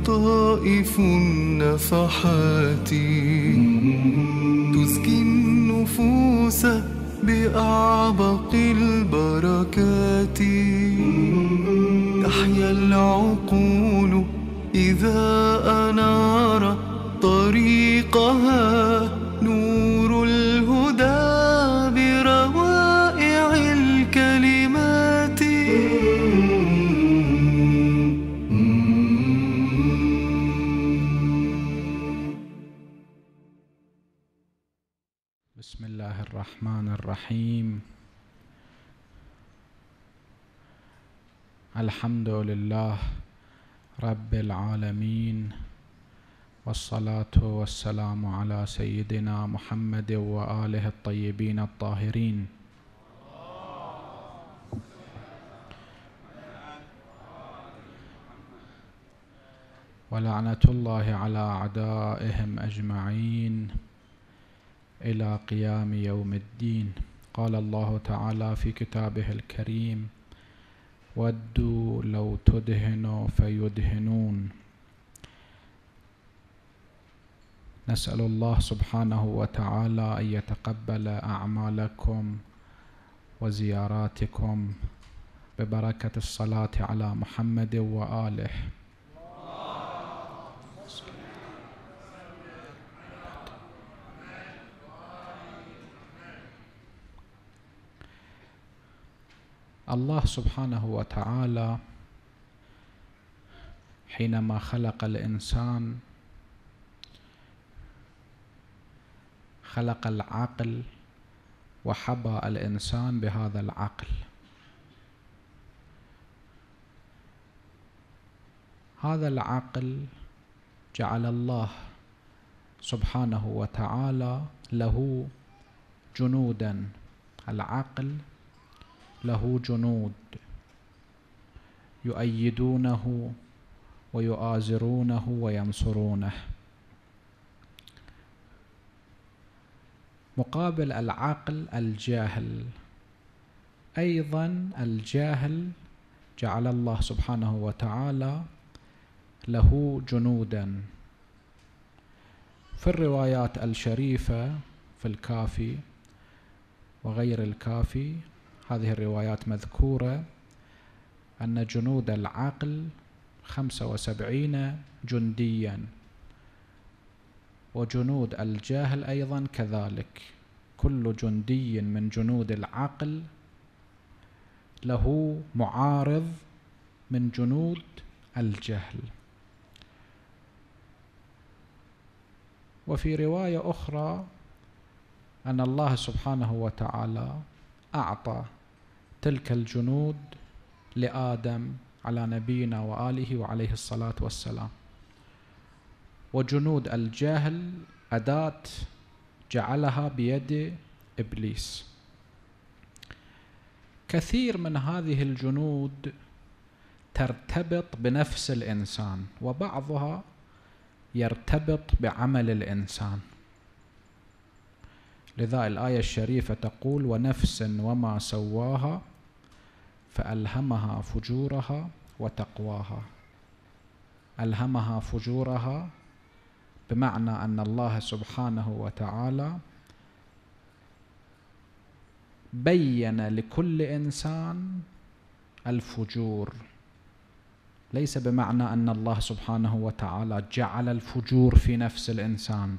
لطائف النفحات تزكي النفوس بأعبق البركات تحيا العقول إذا الرحيم الحمد لله رب العالمين والصلاة والسلام على سيدنا محمد وآله الطيبين الطاهرين ولعنة الله على أعدائهم أجمعين إلى قيام يوم الدين قال الله تعالى في كتابه الكريم ودوا لو تدهنوا فيدهنون نسأل الله سبحانه وتعالى أن يتقبل أعمالكم وزياراتكم ببركة الصلاة على محمد وآله الله سبحانه وتعالى حينما خلق الانسان خلق العقل وحبى الانسان بهذا العقل هذا العقل جعل الله سبحانه وتعالى له جنودا العقل له جنود يؤيدونه ويؤازرونه وينصرونه مقابل العقل الجاهل ايضا الجاهل جعل الله سبحانه وتعالى له جنودا في الروايات الشريفه في الكافي وغير الكافي هذه الروايات مذكورة أن جنود العقل خمسة وسبعين جنديا وجنود الجاهل أيضا كذلك كل جندي من جنود العقل له معارض من جنود الجهل وفي رواية أخرى أن الله سبحانه وتعالى أعطى تلك الجنود لادم على نبينا واله وعليه الصلاه والسلام وجنود الجهل اداه جعلها بيد ابليس كثير من هذه الجنود ترتبط بنفس الانسان وبعضها يرتبط بعمل الانسان لذا الايه الشريفه تقول ونفس وما سواها فألهمها فجورها وتقواها ألهمها فجورها بمعنى أن الله سبحانه وتعالى بين لكل إنسان الفجور ليس بمعنى أن الله سبحانه وتعالى جعل الفجور في نفس الإنسان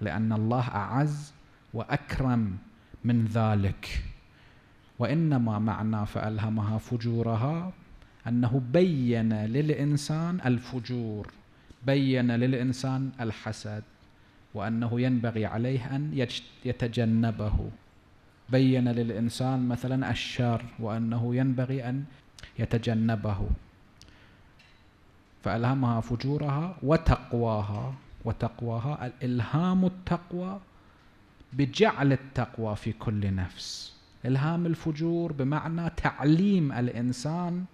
لأن الله أعز وأكرم من ذلك وإنما معنى فألهمها فجورها أنه بين للإنسان الفجور بين للإنسان الحسد وأنه ينبغي عليه أن يتجنبه بين للإنسان مثلا الشر وأنه ينبغي أن يتجنبه فألهمها فجورها وتقواها وتقواها الإلهام التقوى بجعل التقوى في كل نفس الهام الفجور بمعنى تعليم الانسان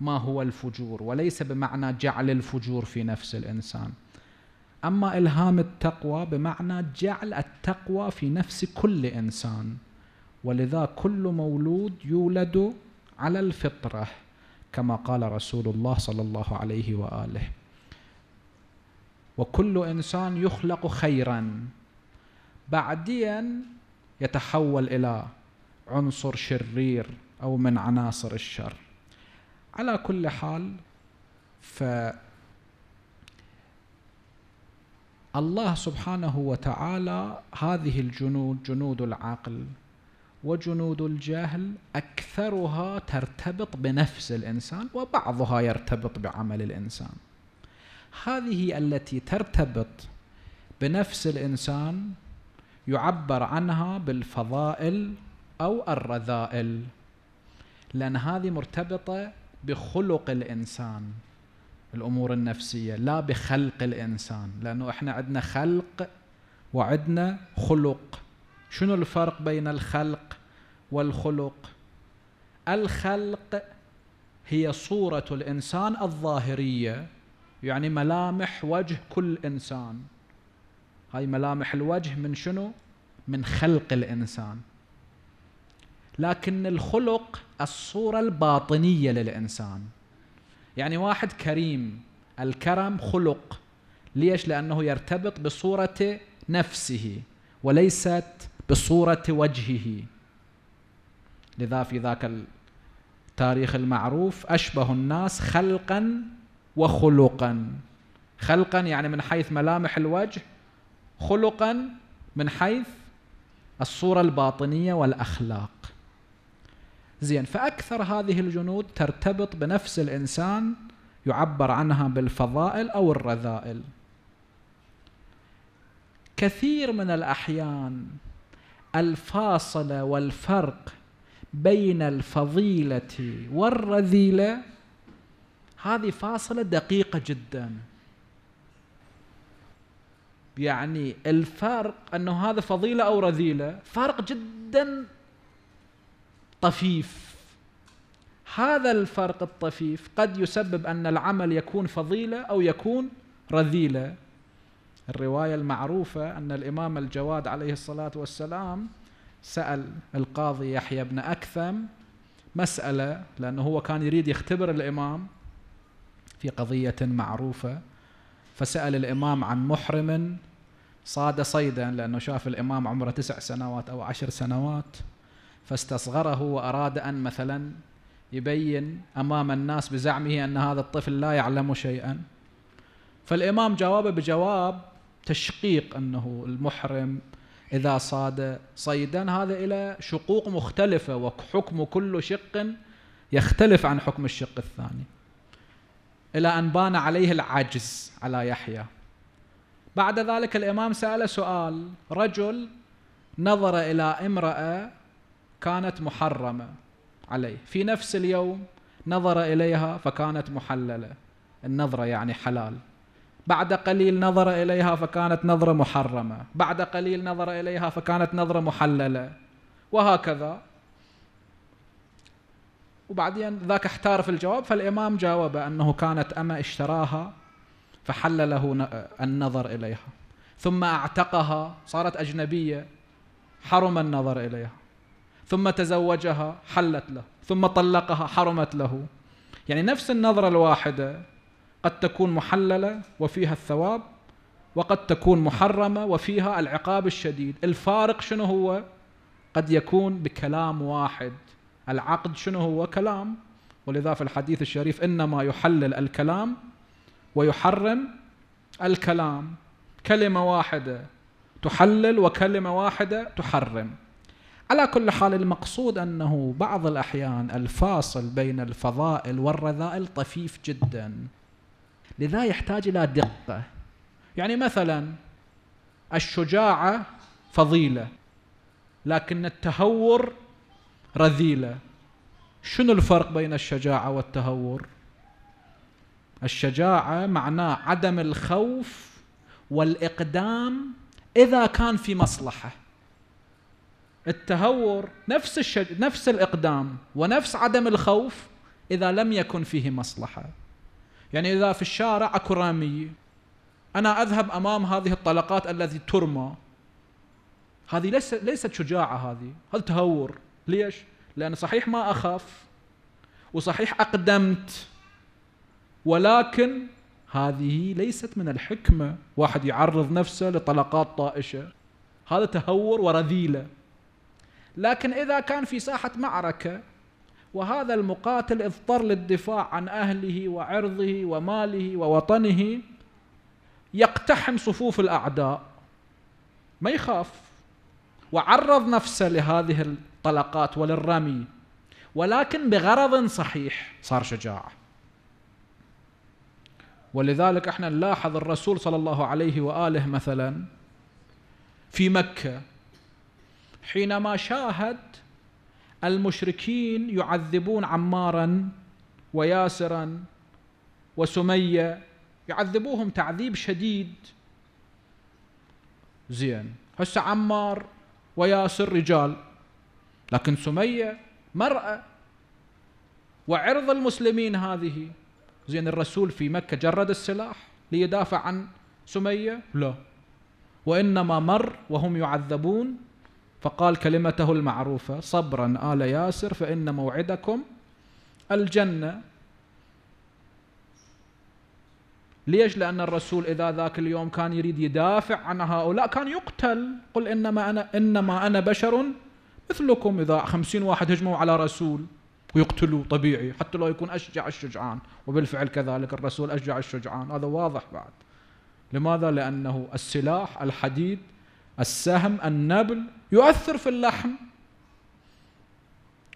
ما هو الفجور وليس بمعنى جعل الفجور في نفس الانسان اما الهام التقوى بمعنى جعل التقوى في نفس كل انسان ولذا كل مولود يولد على الفطره كما قال رسول الله صلى الله عليه واله وكل انسان يخلق خيرا بعدين يتحول الى عنصر شرير او من عناصر الشر على كل حال ف الله سبحانه وتعالى هذه الجنود جنود العقل وجنود الجهل اكثرها ترتبط بنفس الانسان وبعضها يرتبط بعمل الانسان هذه التي ترتبط بنفس الانسان يعبر عنها بالفضائل أو الرذائل لأن هذه مرتبطة بخلق الإنسان الأمور النفسية لا بخلق الإنسان لأنه إحنا عندنا خلق وعندنا خلق شنو الفرق بين الخلق والخلق الخلق هي صورة الإنسان الظاهرية يعني ملامح وجه كل إنسان هاي ملامح الوجه من شنو؟ من خلق الإنسان لكن الخلق الصورة الباطنية للإنسان يعني واحد كريم الكرم خلق ليش لأنه يرتبط بصورة نفسه وليست بصورة وجهه لذا في ذاك التاريخ المعروف أشبه الناس خلقا وخلقا خلقا يعني من حيث ملامح الوجه خلقا من حيث الصورة الباطنية والأخلاق زين فأكثر هذه الجنود ترتبط بنفس الإنسان يعبر عنها بالفضائل أو الرذائل كثير من الأحيان الفاصلة والفرق بين الفضيلة والرذيلة هذه فاصلة دقيقة جدا يعني الفرق أنه هذا فضيلة أو رذيلة فرق جدا طفيف هذا الفرق الطفيف قد يسبب أن العمل يكون فضيلة أو يكون رذيلة الرواية المعروفة أن الإمام الجواد عليه الصلاة والسلام سأل القاضي يحيى بن أكثم مسألة لأنه هو كان يريد يختبر الإمام في قضية معروفة فسأل الإمام عن محرم صاد صيدا لأنه شاف الإمام عمره تسع سنوات أو عشر سنوات فاستصغره وأراد أن مثلا يبين أمام الناس بزعمه أن هذا الطفل لا يعلم شيئا فالإمام جاوبه بجواب تشقيق أنه المحرم إذا صاد صيدا هذا إلى شقوق مختلفة وحكم كل شق يختلف عن حكم الشق الثاني إلى أن بان عليه العجز على يحيى بعد ذلك الإمام سأل سؤال رجل نظر إلى امرأة كانت محرمة عليه في نفس اليوم نظر إليها فكانت محللة النظرة يعني حلال بعد قليل نظر إليها فكانت نظرة محرمة بعد قليل نظر إليها فكانت نظرة محللة وهكذا وبعدين ذاك احتار في الجواب فالإمام جاوب أنه كانت أما اشتراها فحلله النظر إليها ثم أعتقها صارت أجنبية حرم النظر إليها ثم تزوجها حلت له ثم طلقها حرمت له يعني نفس النظرة الواحدة قد تكون محللة وفيها الثواب وقد تكون محرمة وفيها العقاب الشديد الفارق شنو هو قد يكون بكلام واحد العقد شنو هو كلام ولذا في الحديث الشريف إنما يحلل الكلام ويحرم الكلام كلمة واحدة تحلل وكلمة واحدة تحرم على كل حال المقصود أنه بعض الأحيان الفاصل بين الفضائل والرذائل طفيف جدا لذا يحتاج إلى دقة يعني مثلا الشجاعة فضيلة لكن التهور رذيلة شنو الفرق بين الشجاعة والتهور الشجاعة معناه عدم الخوف والإقدام إذا كان في مصلحة التهور نفس الشج... نفس الاقدام ونفس عدم الخوف اذا لم يكن فيه مصلحه يعني اذا في الشارع اكو راميه انا اذهب امام هذه الطلقات التي ترمى هذه ليس ليست شجاعه هذه هذا تهور ليش لان صحيح ما اخاف وصحيح اقدمت ولكن هذه ليست من الحكمه واحد يعرض نفسه لطلقات طائشه هذا تهور ورذيله لكن إذا كان في ساحة معركة وهذا المقاتل اضطر للدفاع عن أهله وعرضه وماله ووطنه يقتحم صفوف الأعداء ما يخاف وعرض نفسه لهذه الطلقات وللرمي ولكن بغرض صحيح صار شجاع ولذلك احنا نلاحظ الرسول صلى الله عليه واله مثلا في مكه حينما شاهد المشركين يعذبون عمارا وياسرا وسميه يعذبوهم تعذيب شديد زين هسه عمار وياسر رجال لكن سميه مراه وعرض المسلمين هذه زين الرسول في مكه جرد السلاح ليدافع عن سميه لا وانما مر وهم يعذبون فقال كلمته المعروفة صبرا آل ياسر فإن موعدكم الجنة ليش لأن الرسول إذا ذاك اليوم كان يريد يدافع عن هؤلاء كان يقتل قل إنما أنا, إنما أنا بشر مثلكم إذا خمسين واحد هجموا على رسول ويقتلوه طبيعي حتى لو يكون أشجع الشجعان وبالفعل كذلك الرسول أشجع الشجعان هذا واضح بعد لماذا؟ لأنه السلاح الحديد السهم النبل يؤثر في اللحم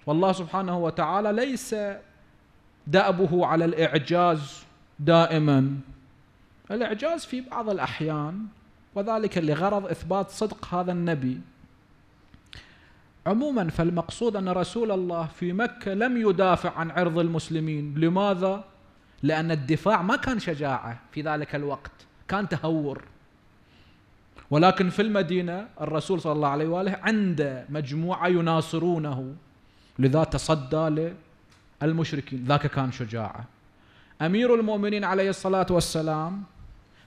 والله سبحانه وتعالى ليس دأبه على الإعجاز دائما الإعجاز في بعض الأحيان وذلك لغرض إثبات صدق هذا النبي عموما فالمقصود أن رسول الله في مكة لم يدافع عن عرض المسلمين لماذا؟ لأن الدفاع ما كان شجاعة في ذلك الوقت كان تهور ولكن في المدينة الرسول صلى الله عليه وآله عنده مجموعة يناصرونه لذا تصدى للمشركين ذاك كان شجاعة أمير المؤمنين عليه الصلاة والسلام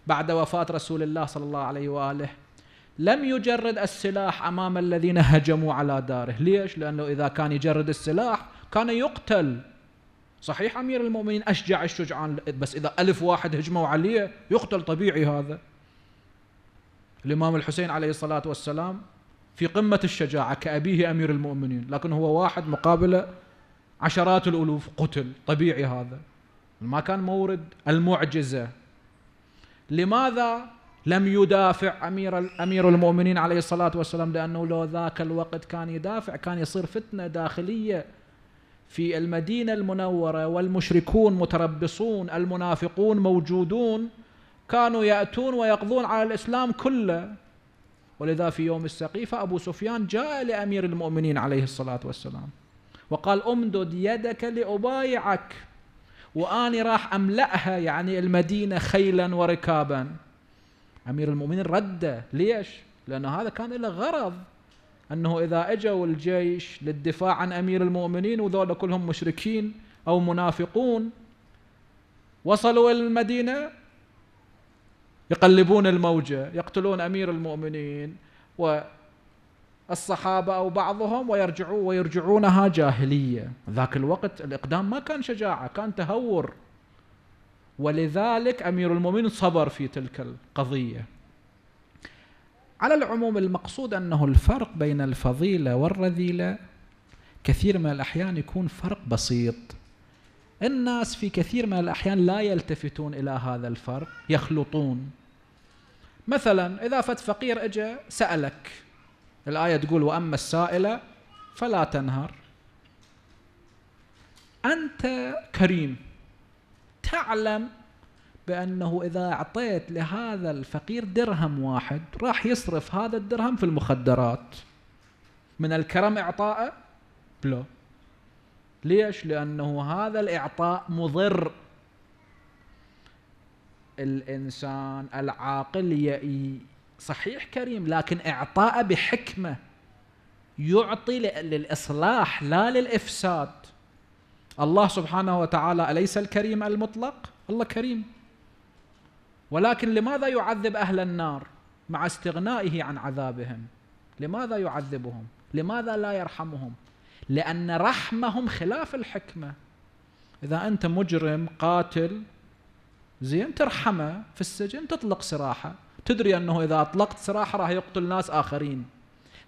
بعد وفاة رسول الله صلى الله عليه وآله لم يجرد السلاح أمام الذين هجموا على داره ليش؟ لأنه إذا كان يجرد السلاح كان يقتل صحيح أمير المؤمنين أشجع الشجعان بس إذا ألف واحد هجموا عليه يقتل طبيعي هذا الإمام الحسين عليه الصلاة والسلام في قمة الشجاعة كأبيه أمير المؤمنين لكن هو واحد مقابل عشرات الألوف قتل طبيعي هذا ما كان مورد المعجزة لماذا لم يدافع أمير, أمير المؤمنين عليه الصلاة والسلام لأنه لو ذاك الوقت كان يدافع كان يصير فتنة داخلية في المدينة المنورة والمشركون متربصون المنافقون موجودون كانوا يأتون ويقضون على الإسلام كله ولذا في يوم السقيفة أبو سفيان جاء لأمير المؤمنين عليه الصلاة والسلام وقال امدد يدك لأبايعك وأني راح أملأها يعني المدينة خيلا وركابا أمير المؤمنين رده ليش؟ لأن هذا كان له غرض أنه إذا أجوا الجيش للدفاع عن أمير المؤمنين وذولا كلهم مشركين أو منافقون وصلوا إلى المدينة يقلبون الموجة يقتلون أمير المؤمنين والصحابة أو بعضهم ويرجعون ويرجعونها جاهلية ذاك الوقت الإقدام ما كان شجاعة كان تهور ولذلك أمير المؤمنين صبر في تلك القضية على العموم المقصود أنه الفرق بين الفضيلة والرذيلة كثير من الأحيان يكون فرق بسيط الناس في كثير من الأحيان لا يلتفتون إلى هذا الفرق يخلطون مثلا إذا فت فقير أجا سألك الآية تقول وأما السائلة فلا تنهر أنت كريم تعلم بأنه إذا أعطيت لهذا الفقير درهم واحد راح يصرف هذا الدرهم في المخدرات من الكرم إعطائه؟ بلو ليش؟ لأنه هذا الإعطاء مضر الإنسان العاقل يأي صحيح كريم لكن إعطاء بحكمة يعطي للإصلاح لا للإفساد الله سبحانه وتعالى أليس الكريم المطلق؟ الله كريم ولكن لماذا يعذب أهل النار مع استغنائه عن عذابهم؟ لماذا يعذبهم؟ لماذا لا يرحمهم؟ لأن رحمهم خلاف الحكمة إذا أنت مجرم قاتل زين ترحمه في السجن تطلق سراحه تدري أنه إذا أطلقت سراحه راح يقتل ناس آخرين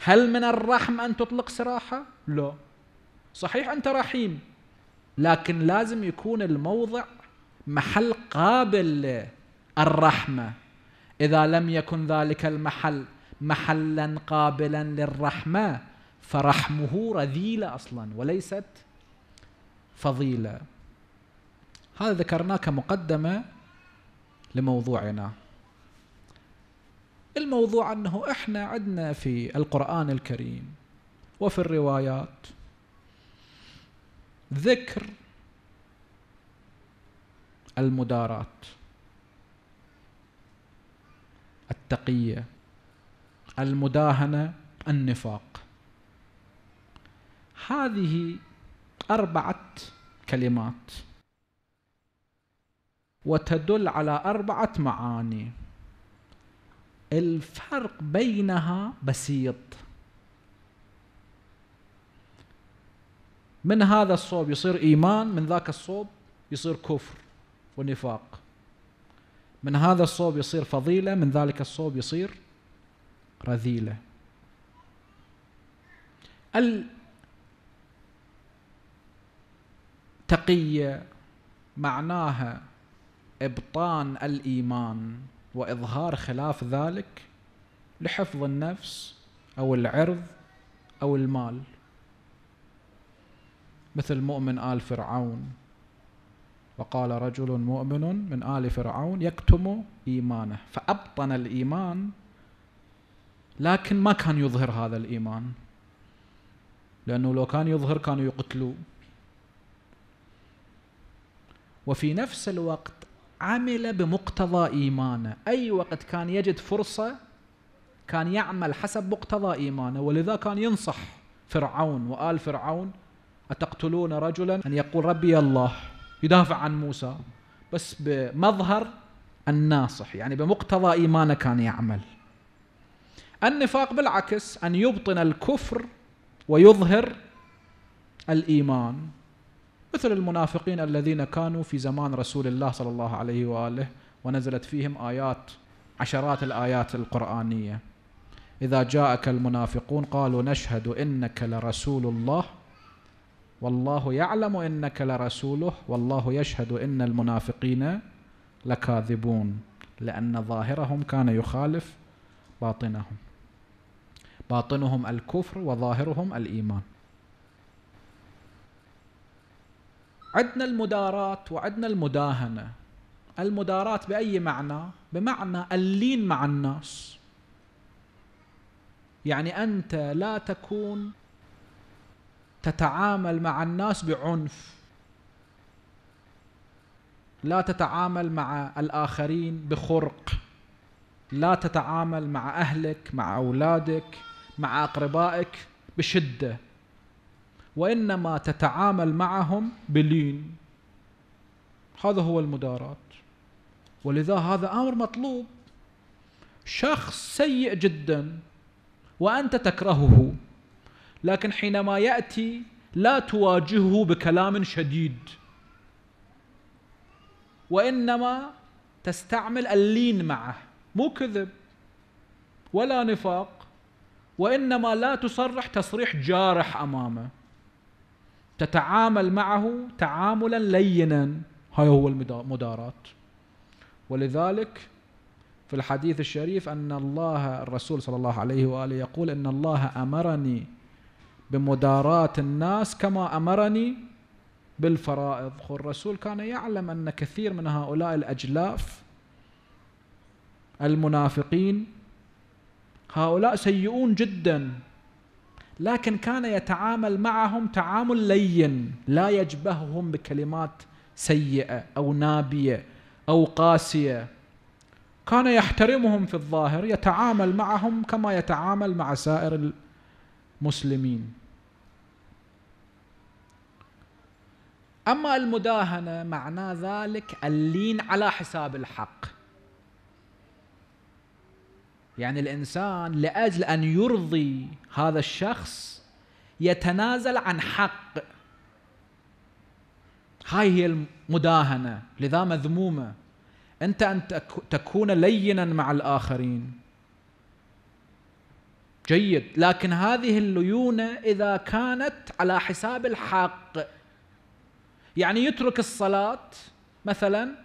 هل من الرحم أن تطلق سراحه؟ لا صحيح أنت رحيم لكن لازم يكون الموضع محل قابل للرحمة إذا لم يكن ذلك المحل محلا قابلا للرحمة فرحمه رذيلة أصلا وليست فضيلة هذا ذكرناه كمقدمة لموضوعنا الموضوع أنه إحنا عندنا في القرآن الكريم وفي الروايات ذكر المدارات التقية المداهنة النفاق هذه أربعة كلمات وتدل على أربعة معاني الفرق بينها بسيط من هذا الصوب يصير إيمان من ذاك الصوب يصير كفر ونفاق من هذا الصوب يصير فضيلة من ذلك الصوب يصير رذيلة التقيه معناها ابطان الايمان واظهار خلاف ذلك لحفظ النفس او العرض او المال مثل مؤمن ال فرعون وقال رجل مؤمن من ال فرعون يكتم ايمانه فابطن الايمان لكن ما كان يظهر هذا الايمان لانه لو كان يظهر كانوا يقتلوه وفي نفس الوقت عمل بمقتضى إيمانه أي وقت كان يجد فرصة كان يعمل حسب مقتضى إيمانه ولذا كان ينصح فرعون وآل فرعون أتقتلون رجلا أن يقول ربي الله يدافع عن موسى بس بمظهر الناصح يعني بمقتضى إيمانه كان يعمل النفاق بالعكس أن يبطن الكفر ويظهر الإيمان مثل المنافقين الذين كانوا في زمان رسول الله صلى الله عليه واله ونزلت فيهم ايات عشرات الايات القرانيه اذا جاءك المنافقون قالوا نشهد انك لرسول الله والله يعلم انك لرسوله والله يشهد ان المنافقين لكاذبون لان ظاهرهم كان يخالف باطنهم باطنهم الكفر وظاهرهم الايمان عندنا المداراة وعندنا المداهنة المداراة بأي معنى؟ بمعنى اللين مع الناس يعني أنت لا تكون تتعامل مع الناس بعنف لا تتعامل مع الآخرين بخرق لا تتعامل مع أهلك مع أولادك مع أقربائك بشدة وإنما تتعامل معهم بلين هذا هو المداراة ولذا هذا أمر مطلوب شخص سيء جدا وأنت تكرهه لكن حينما يأتي لا تواجهه بكلام شديد وإنما تستعمل اللين معه مو كذب ولا نفاق وإنما لا تصرح تصريح جارح أمامه تتعامل معه تعاملا لينا هاي هو المداراة ولذلك في الحديث الشريف أن الله الرسول صلى الله عليه وآله يقول إن الله أمرني بمداراة الناس كما أمرني بالفرائض الرسول كان يعلم أن كثير من هؤلاء الأجلاف المنافقين هؤلاء سيئون جدا لكن كان يتعامل معهم تعامل لين لا يجبههم بكلمات سيئه او نابيه او قاسيه كان يحترمهم في الظاهر يتعامل معهم كما يتعامل مع سائر المسلمين اما المداهنه معنى ذلك اللين على حساب الحق يعني الانسان لاجل ان يرضي هذا الشخص يتنازل عن حق هاي هي المداهنه لذا مذمومه انت ان تكون لينا مع الاخرين جيد لكن هذه الليونه اذا كانت على حساب الحق يعني يترك الصلاه مثلا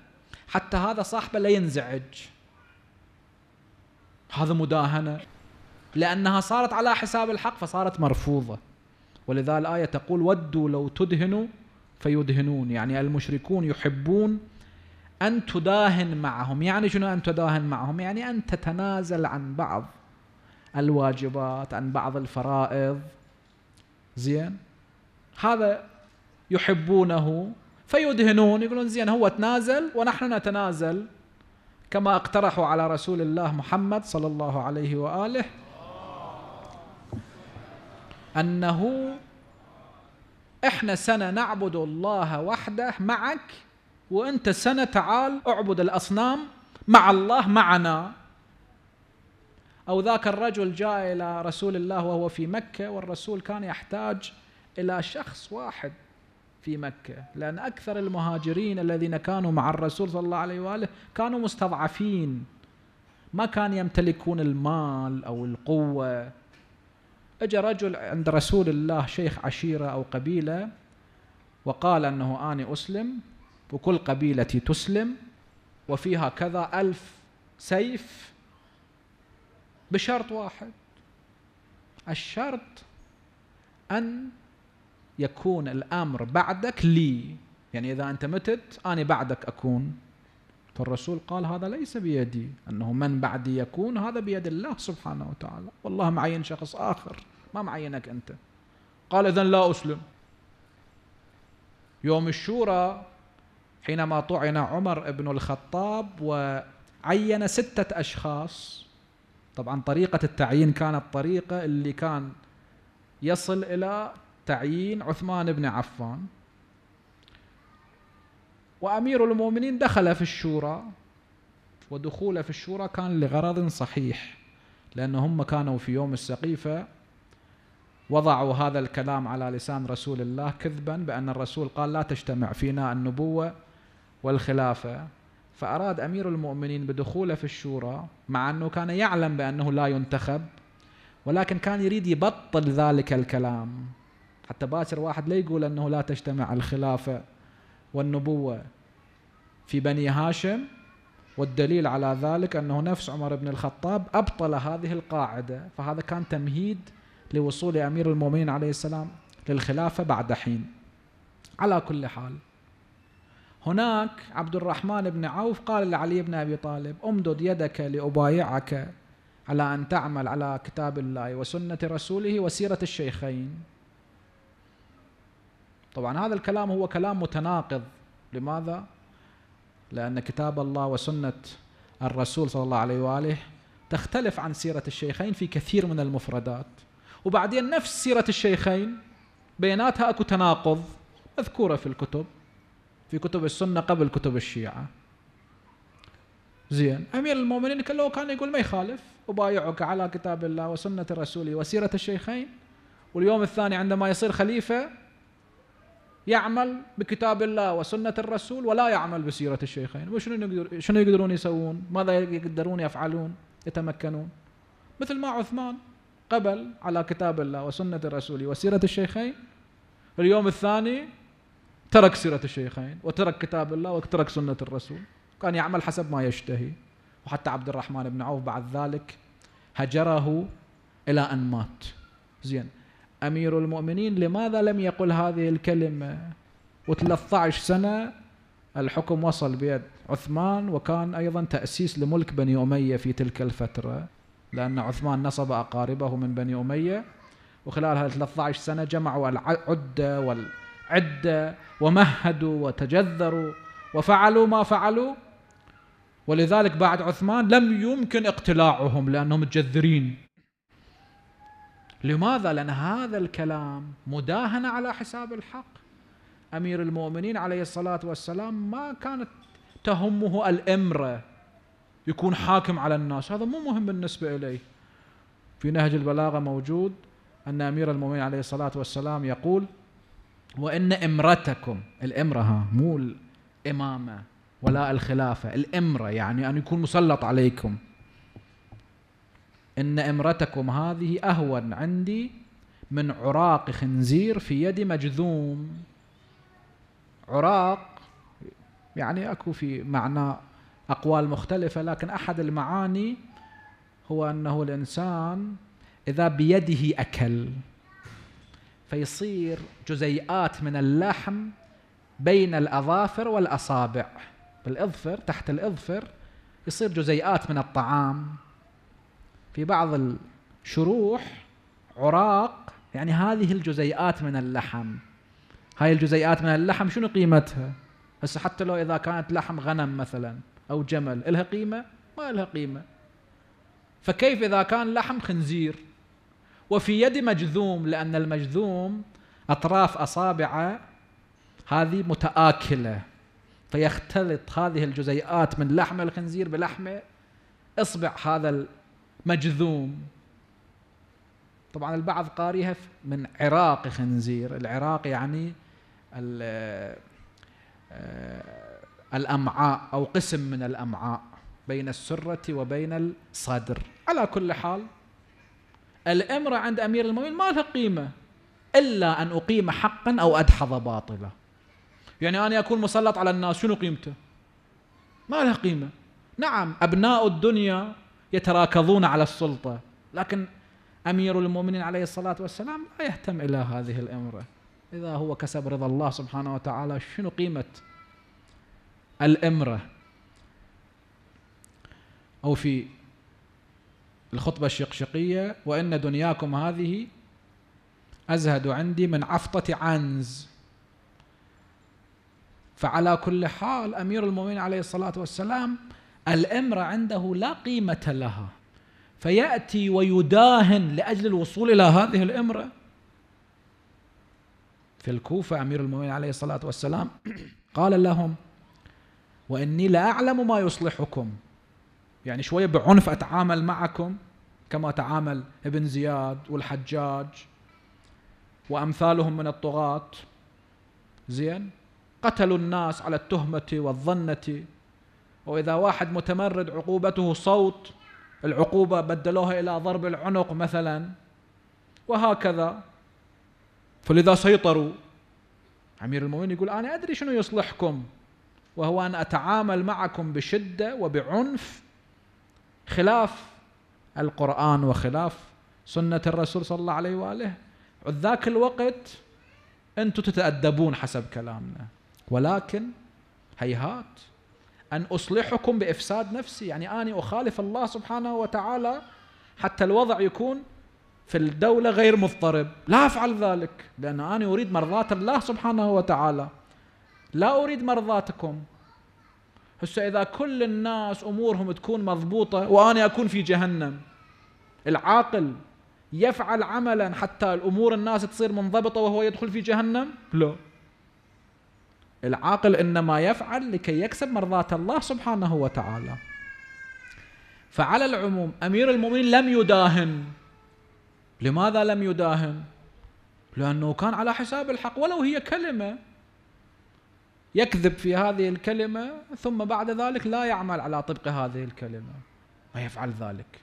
حتى هذا صاحبه لا ينزعج هذا مداهنة لأنها صارت على حساب الحق فصارت مرفوضة ولذا الآية تقول ودوا لو تدهنوا فيدهنون يعني المشركون يحبون أن تداهن معهم يعني شنو أن تداهن معهم يعني أن تتنازل عن بعض الواجبات عن بعض الفرائض زين هذا يحبونه فيدهنون يقولون زين هو تنازل ونحن نتنازل كما اقترحوا على رسول الله محمد صلى الله عليه واله انه احنا سنه نعبد الله وحده معك وانت سنه تعال اعبد الاصنام مع الله معنا او ذاك الرجل جاء الى رسول الله وهو في مكه والرسول كان يحتاج الى شخص واحد في مكة لأن أكثر المهاجرين الذين كانوا مع الرسول صلى الله عليه وآله كانوا مستضعفين ما كان يمتلكون المال أو القوة أجا رجل عند رسول الله شيخ عشيرة أو قبيلة وقال أنه أنا أسلم وكل قبيلتي تسلم وفيها كذا ألف سيف بشرط واحد الشرط أن يكون الأمر بعدك لي يعني إذا أنت متت أنا بعدك أكون فالرسول قال هذا ليس بيدي أنه من بعدي يكون هذا بيد الله سبحانه وتعالى والله معين شخص آخر ما معينك أنت قال إذا لا أسلم يوم الشورى حينما طعن عمر بن الخطاب وعين ستة أشخاص طبعا طريقة التعيين كانت طريقة اللي كان يصل إلى تعيين عثمان بن عفان وأمير المؤمنين دخل في الشورى ودخوله في الشورى كان لغرض صحيح لأنهم هم كانوا في يوم السقيفة وضعوا هذا الكلام على لسان رسول الله كذبا بأن الرسول قال لا تجتمع فينا النبوة والخلافة فأراد أمير المؤمنين بدخوله في الشورى مع أنه كان يعلم بأنه لا ينتخب ولكن كان يريد يبطل ذلك الكلام حتى باكر واحد لا يقول انه لا تجتمع الخلافه والنبوه في بني هاشم والدليل على ذلك انه نفس عمر بن الخطاب ابطل هذه القاعده فهذا كان تمهيد لوصول امير المؤمنين عليه السلام للخلافه بعد حين. على كل حال هناك عبد الرحمن بن عوف قال لعلي بن ابي طالب امدد يدك لابايعك على ان تعمل على كتاب الله وسنه رسوله وسيره الشيخين طبعا هذا الكلام هو كلام متناقض لماذا؟ لأن كتاب الله وسنة الرسول صلى الله عليه وآله تختلف عن سيرة الشيخين في كثير من المفردات وبعدين نفس سيرة الشيخين بيناتها أكو تناقض مذكورة في الكتب في كتب السنة قبل كتب الشيعة زين أمير المؤمنين كله كان يقول ما يخالف أبايعك على كتاب الله وسنة الرسول وسيرة الشيخين واليوم الثاني عندما يصير خليفة يعمل بكتاب الله وسنة الرسول ولا يعمل بسيرة الشيخين وشنو يقدر شنو يقدرون يسوون ماذا يقدرون يفعلون يتمكنون مثل ما عثمان قبل على كتاب الله وسنة الرسول وسيرة الشيخين اليوم الثاني ترك سيرة الشيخين وترك كتاب الله وترك سنة الرسول كان يعمل حسب ما يشتهي وحتى عبد الرحمن بن عوف بعد ذلك هجره إلى أن مات زين أمير المؤمنين لماذا لم يقل هذه الكلمة و13 سنة الحكم وصل بيد عثمان وكان أيضا تأسيس لملك بني أمية في تلك الفترة لأن عثمان نصب أقاربه من بني أمية وخلال هال 13 سنة جمعوا العدة والعدة ومهدوا وتجذروا وفعلوا ما فعلوا ولذلك بعد عثمان لم يمكن اقتلاعهم لأنهم متجذرين لماذا؟ لأن هذا الكلام مداهنة على حساب الحق أمير المؤمنين عليه الصلاة والسلام ما كانت تهمه الإمرة يكون حاكم على الناس هذا مو مهم بالنسبة إليه في نهج البلاغة موجود أن أمير المؤمنين عليه الصلاة والسلام يقول وإن إمرتكم الإمرة ها مو الإمامة ولا الخلافة الإمرة يعني أن يكون مسلط عليكم إن إمرتكم هذه أهون عندي من عراق خنزير في يد مجذوم عراق يعني أكو في معنى أقوال مختلفة لكن أحد المعاني هو أنه الإنسان إذا بيده أكل فيصير جزيئات من اللحم بين الأظافر والأصابع بالإظفر تحت الإظفر يصير جزيئات من الطعام في بعض الشروح عراق يعني هذه الجزيئات من اللحم هاي الجزيئات من اللحم شنو قيمتها هسه حتى لو اذا كانت لحم غنم مثلا او جمل لها قيمه ما لها قيمه فكيف اذا كان لحم خنزير وفي يد مجذوم لان المجذوم اطراف اصابعه هذه متآكله فيختلط هذه الجزيئات من لحم الخنزير بلحم اصبع هذا مجذوم طبعا البعض قاريها من عراقي خنزير العراق يعني آه، الأمعاء أو قسم من الأمعاء بين السرة وبين الصدر على كل حال الأمر عند أمير المؤمنين ما لها قيمة إلا أن أقيم حقا أو أدحض باطلا يعني أنا أكون مسلط على الناس شنو قيمته ما لها قيمة نعم أبناء الدنيا يتراكضون على السلطة لكن أمير المؤمنين عليه الصلاة والسلام لا يهتم إلى هذه الأمرة إذا هو كسب رضا الله سبحانه وتعالى شنو قيمة الأمرة أو في الخطبة الشقشقية وإن دنياكم هذه أزهد عندي من عفطة عنز فعلى كل حال أمير المؤمنين عليه الصلاة والسلام الإمرة عنده لا قيمة لها فيأتي ويداهن لأجل الوصول إلى هذه الإمرة في الكوفة أمير المؤمنين عليه الصلاة والسلام قال لهم وإني لأعلم ما يصلحكم يعني شوية بعنف أتعامل معكم كما تعامل ابن زياد والحجاج وأمثالهم من الطغاة زين قتلوا الناس على التهمة والظنة وإذا واحد متمرد عقوبته صوت العقوبة بدلوها إلى ضرب العنق مثلا وهكذا فلذا سيطروا أمير المؤمنين يقول أنا أدري شنو يصلحكم وهو أن أتعامل معكم بشدة وبعنف خلاف القرآن وخلاف سنة الرسول صلى الله عليه وآله ذاك الوقت أنتم تتأدبون حسب كلامنا ولكن هيهات أن أصلحكم بإفساد نفسي يعني أنا أخالف الله سبحانه وتعالى حتى الوضع يكون في الدولة غير مضطرب لا أفعل ذلك لأن أنا أريد مرضاة الله سبحانه وتعالى لا أريد مرضاتكم هسه إذا كل الناس أمورهم تكون مضبوطة وأنا أكون في جهنم العاقل يفعل عملا حتى الأمور الناس تصير منضبطة وهو يدخل في جهنم لا العاقل إنما يفعل لكي يكسب مرضاة الله سبحانه وتعالى فعلى العموم أمير المؤمنين لم يداهن لماذا لم يداهن لأنه كان على حساب الحق ولو هي كلمة يكذب في هذه الكلمة ثم بعد ذلك لا يعمل على طبق هذه الكلمة ما يفعل ذلك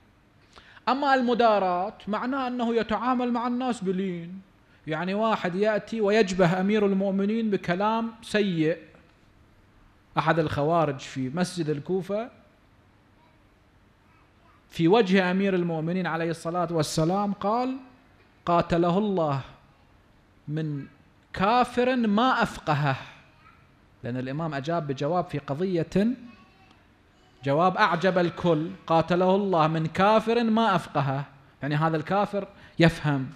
أما المداراة معناه أنه يتعامل مع الناس بلين يعني واحد ياتي ويجبه امير المؤمنين بكلام سيء احد الخوارج في مسجد الكوفه في وجه امير المؤمنين عليه الصلاه والسلام قال قاتله الله من كافر ما افقهه لان الامام اجاب بجواب في قضيه جواب اعجب الكل قاتله الله من كافر ما افقهه يعني هذا الكافر يفهم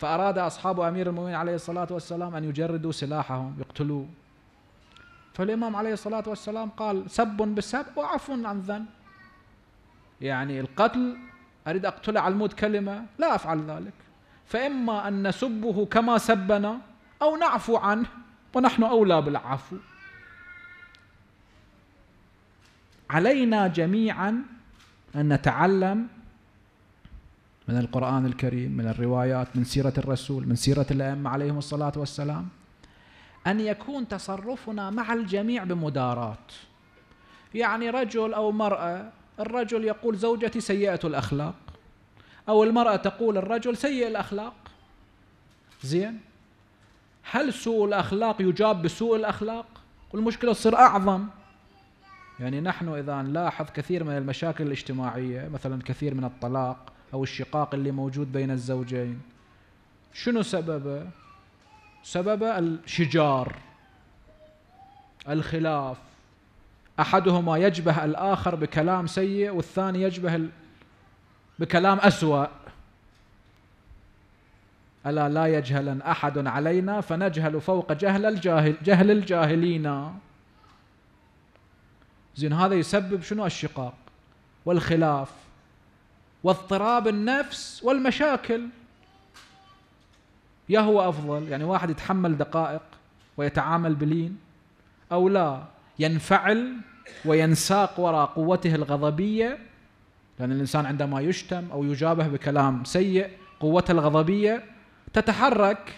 فأراد أصحاب أمير المؤمنين عليه الصلاة والسلام أن يجردوا سلاحهم يقتلوه فالإمام عليه الصلاة والسلام قال سب بسب وعفو عن ذنب يعني القتل أريد أقتله على الموت كلمة لا أفعل ذلك فإما أن نسبه كما سبنا أو نعفو عنه ونحن أولى بالعفو علينا جميعا أن نتعلم من القرآن الكريم من الروايات من سيرة الرسول من سيرة الأئمة عليهم الصلاة والسلام أن يكون تصرفنا مع الجميع بمدارات يعني رجل أو مرأة الرجل يقول زوجتي سيئة الأخلاق أو المرأة تقول الرجل سيء الأخلاق زين هل سوء الأخلاق يجاب بسوء الأخلاق والمشكلة تصير أعظم يعني نحن إذا نلاحظ كثير من المشاكل الاجتماعية مثلا كثير من الطلاق أو الشقاق اللي موجود بين الزوجين شنو سببه؟ سببه الشجار الخلاف أحدهما يجبه الآخر بكلام سيء والثاني يجبه بكلام أسوأ ألا لا يجهلن أحد علينا فنجهل فوق جهل الجاهل جهل الجاهلين زين هذا يسبب شنو الشقاق والخلاف واضطراب النفس والمشاكل يا هو أفضل يعني واحد يتحمل دقائق ويتعامل بلين أو لا ينفعل وينساق وراء قوته الغضبية لأن الإنسان عندما يشتم أو يجابه بكلام سيء قوته الغضبية تتحرك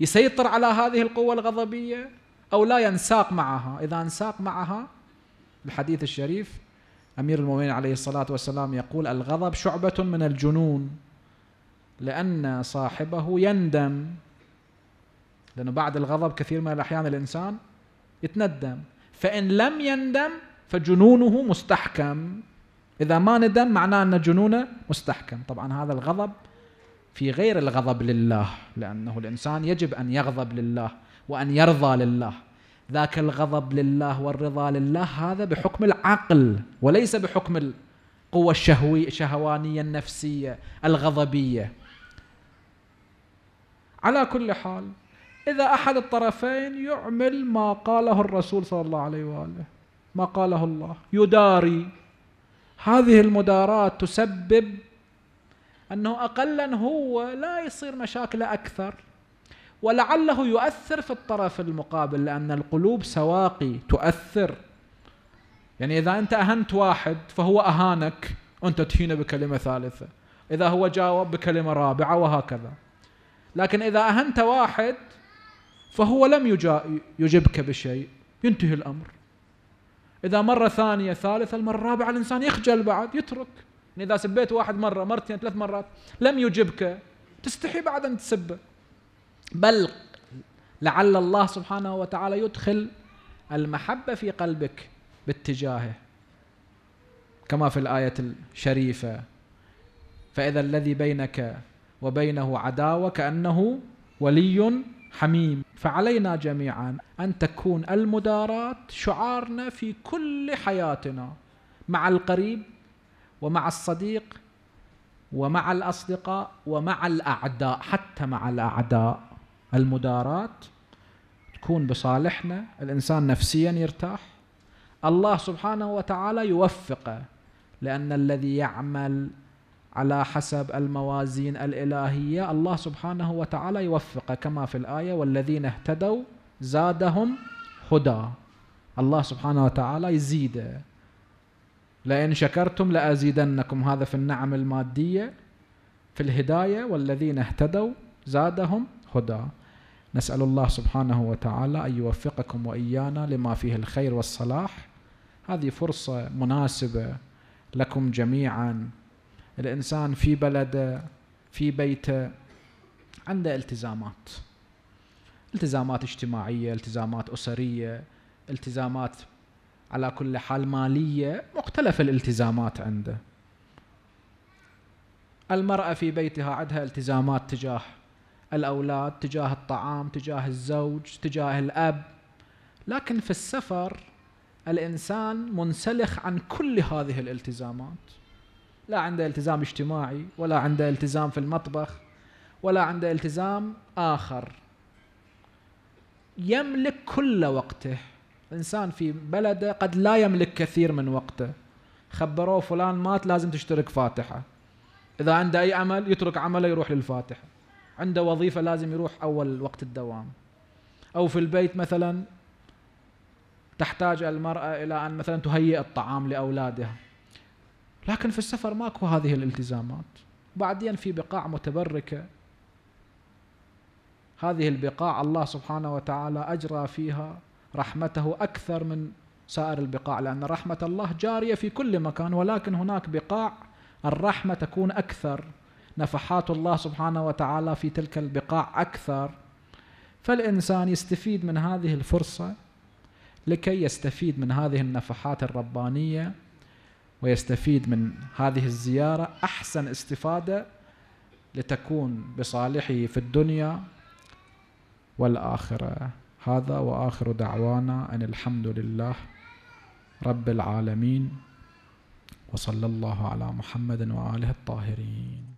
يسيطر على هذه القوة الغضبية أو لا ينساق معها إذا انساق معها الحديث الشريف أمير المؤمنين عليه الصلاة والسلام يقول الغضب شعبة من الجنون لأن صاحبه يندم لأنه بعد الغضب كثير من الأحيان الإنسان يتندم فإن لم يندم فجنونه مستحكم إذا ما ندم معناه أن جنونه مستحكم طبعا هذا الغضب في غير الغضب لله لأنه الإنسان يجب أن يغضب لله وأن يرضى لله ذاك الغضب لله والرضا لله هذا بحكم العقل وليس بحكم القوة الشهوية الشهوانية النفسية الغضبية على كل حال إذا أحد الطرفين يعمل ما قاله الرسول صلى الله عليه وآله ما قاله الله يداري هذه المداراة تسبب أنه أقلا هو لا يصير مشاكل أكثر ولعله يؤثر في الطرف المقابل لأن القلوب سواقي تؤثر يعني إذا أنت أهنت واحد فهو أهانك وأنت تهينه بكلمة ثالثة إذا هو جاوب بكلمة رابعة وهكذا لكن إذا أهنت واحد فهو لم يجبك بشيء ينتهي الأمر إذا مرة ثانية ثالثة المرة الرابعة الإنسان يخجل بعد يترك يعني إذا سبيت واحد مرة مرتين ثلاث مرات لم يجبك تستحي بعد أن تسبه بل لعل الله سبحانه وتعالى يدخل المحبة في قلبك باتجاهه كما في الآية الشريفة فإذا الذي بينك وبينه عداوة كأنه ولي حميم فعلينا جميعا أن تكون المداراة شعارنا في كل حياتنا مع القريب ومع الصديق ومع الأصدقاء ومع الأعداء حتى مع الأعداء المدارات تكون بصالحنا الإنسان نفسيا يرتاح الله سبحانه وتعالى يوفقه لأن الذي يعمل على حسب الموازين الإلهية الله سبحانه وتعالى يوفقه كما في الآية والذين اهتدوا زادهم هدى الله سبحانه وتعالى يزيده لئن شكرتم لأزيدنكم هذا في النعم المادية في الهداية والذين اهتدوا زادهم هدى نسأل الله سبحانه وتعالى أن يوفقكم وإيانا لما فيه الخير والصلاح هذه فرصة مناسبة لكم جميعا الإنسان في بلده في بيته عنده التزامات التزامات اجتماعية التزامات أسرية التزامات على كل حال مالية مختلف الالتزامات عنده المرأة في بيتها عندها التزامات تجاه الأولاد تجاه الطعام تجاه الزوج تجاه الأب لكن في السفر الإنسان منسلخ عن كل هذه الالتزامات لا عنده التزام اجتماعي ولا عنده التزام في المطبخ ولا عنده التزام آخر يملك كل وقته إنسان في بلده قد لا يملك كثير من وقته خبروه فلان مات لازم تشترك فاتحة إذا عنده أي عمل يترك عمله يروح للفاتحة عنده وظيفة لازم يروح أول وقت الدوام أو في البيت مثلا تحتاج المرأة إلى أن مثلا تهيئ الطعام لأولادها لكن في السفر ماكو هذه الالتزامات بعدين في بقاع متبركة هذه البقاع الله سبحانه وتعالى أجرى فيها رحمته أكثر من سائر البقاع لأن رحمة الله جارية في كل مكان ولكن هناك بقاع الرحمة تكون أكثر نفحات الله سبحانه وتعالى في تلك البقاع أكثر فالإنسان يستفيد من هذه الفرصة لكي يستفيد من هذه النفحات الربانية ويستفيد من هذه الزيارة أحسن استفادة لتكون بصالحه في الدنيا والآخرة هذا وآخر دعوانا أن الحمد لله رب العالمين وصلى الله على محمد وآله الطاهرين